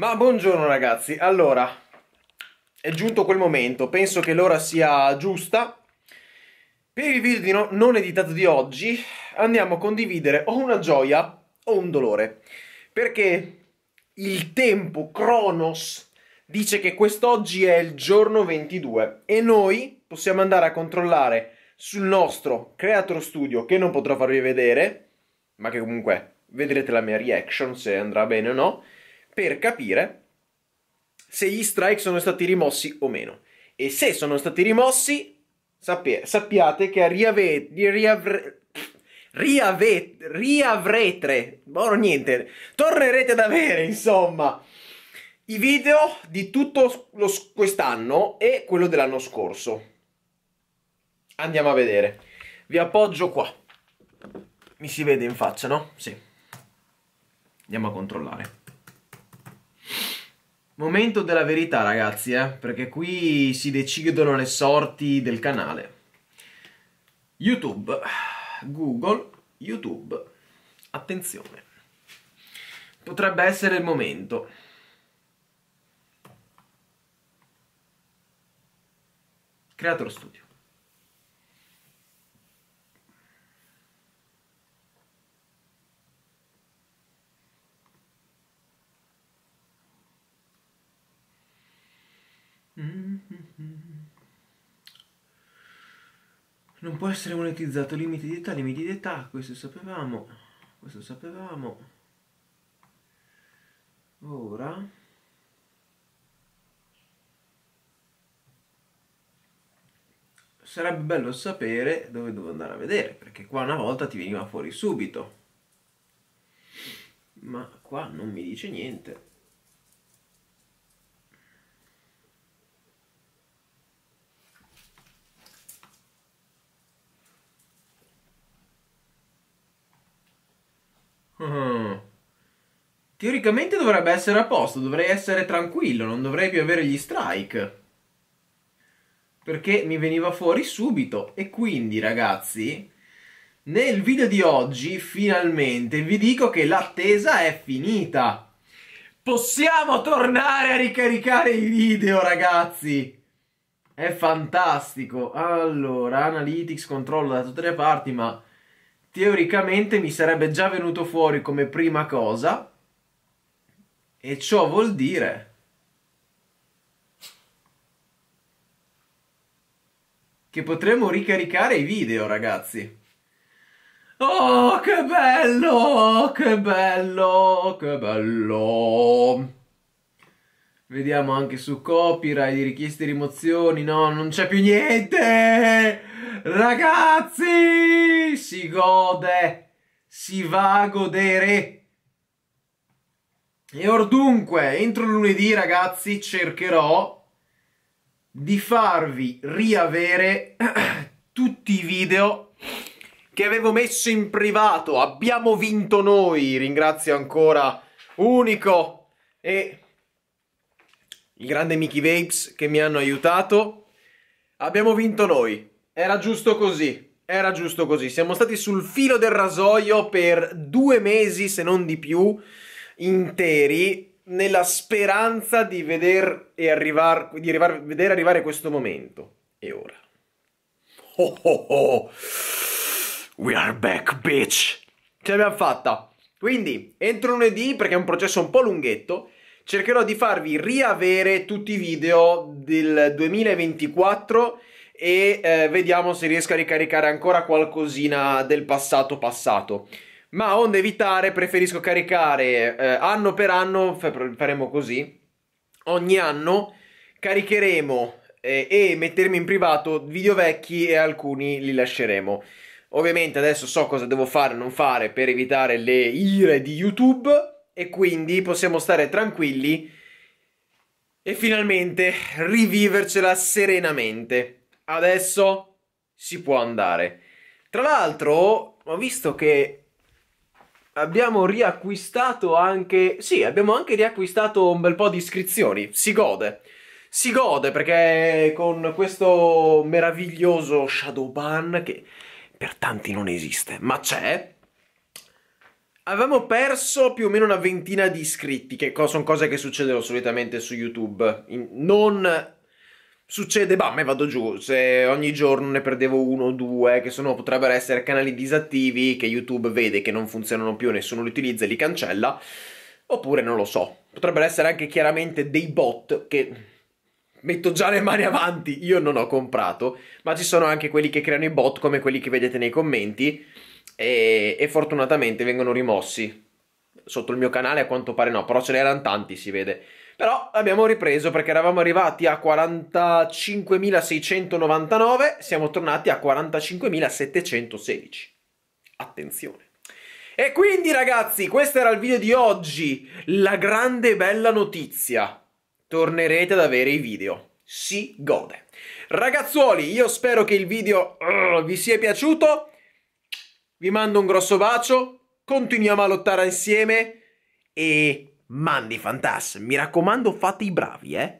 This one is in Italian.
Ma buongiorno ragazzi, allora è giunto quel momento, penso che l'ora sia giusta. Per il video di no, non editato di oggi andiamo a condividere o una gioia o un dolore, perché il tempo, Cronos, dice che quest'oggi è il giorno 22 e noi possiamo andare a controllare sul nostro Creator Studio, che non potrò farvi vedere, ma che comunque vedrete la mia reaction se andrà bene o no, per capire se gli strike sono stati rimossi o meno. E se sono stati rimossi, sappi- sappiate che riave- riavre- riave- riavrete, buono niente, tornerete ad avere, insomma, i video di tutto lo, quest'anno e quello dell'anno scorso. Andiamo a vedere. Vi appoggio qua. Mi si vede in faccia, no? Sì. Andiamo a controllare. Momento della verità, ragazzi, eh, perché qui si decidono le sorti del canale. YouTube, Google, YouTube. Attenzione. Potrebbe essere il momento. Creator Studio. Mm-hmm. Non può essere monetizzato, limiti di età, limiti di età, questo sapevamo, questo sapevamo. Ora... Sarebbe bello sapere dove devo andare a vedere, perché qua una volta ti veniva fuori subito. Ma qua non mi dice niente. Teoricamente dovrebbe essere a posto, dovrei essere tranquillo, non dovrei più avere gli strike. Perché mi veniva fuori subito. E quindi, ragazzi, nel video di oggi, finalmente, vi dico che l'attesa è finita. Possiamo tornare a ricaricare i video, ragazzi. È fantastico. Allora, analytics, controllo da tutte le parti, ma teoricamente mi sarebbe già venuto fuori come prima cosa e ciò vuol dire che potremo ricaricare i video, ragazzi. Oh, che bello, che bello, che bello. Vediamo anche su copyright, richieste rimozioni, no, non c'è più niente. Ragazzi, si gode, si va a godere. E or dunque, entro lunedì ragazzi cercherò di farvi riavere tutti i video che avevo messo in privato. Abbiamo vinto noi, ringrazio ancora Unico e il grande Mickey Vapes che mi hanno aiutato. Abbiamo vinto noi, era giusto così. Era giusto così, siamo stati sul filo del rasoio per due mesi se non di più interi nella speranza di veder e arrivar, di arrivar, vedere arrivare questo momento. E ora. Oh oh oh! We are back, bitch! Ce l'abbiamo fatta! Quindi, entro lunedì, perché è un processo un po' lunghetto, cercherò di farvi riavere tutti i video del 2024 e eh, vediamo se riesco a ricaricare ancora qualcosina del passato passato ma onde evitare preferisco caricare eh, anno per anno, faremo così, ogni anno caricheremo eh, e mettermi in privato video vecchi e alcuni li lasceremo. Ovviamente adesso so cosa devo fare e non fare per evitare le ire di YouTube e quindi possiamo stare tranquilli e finalmente rivivercela serenamente. Adesso si può andare. Tra l'altro ho visto che Abbiamo riacquistato anche... Sì, abbiamo anche riacquistato un bel po' di iscrizioni. Si gode. Si gode perché con questo meraviglioso Shadowban che per tanti non esiste, ma c'è, Avevamo perso più o meno una ventina di iscritti, che sono cose che succedono solitamente su YouTube. In, non succede, bam, e vado giù. Se ogni giorno ne perdevo uno o due, che sono, potrebbero essere canali disattivi che YouTube vede che non funzionano più, nessuno li utilizza e li cancella, oppure non lo so. Potrebbero essere anche chiaramente dei bot che metto già le mani avanti, io non ho comprato, ma ci sono anche quelli che creano i bot come quelli che vedete nei commenti e, e fortunatamente vengono rimossi. Sotto il mio canale a quanto pare no, però ce n'erano tanti, si vede. Però abbiamo ripreso perché eravamo arrivati a 45.699, siamo tornati a 45.716. Attenzione. E quindi ragazzi, questo era il video di oggi, la grande bella notizia. Tornerete ad avere i video. Si gode. Ragazzuoli, io spero che il video uh, vi sia piaciuto. Vi mando un grosso bacio, continuiamo a lottare insieme e Mandi Fantas, mi raccomando fate i bravi, eh!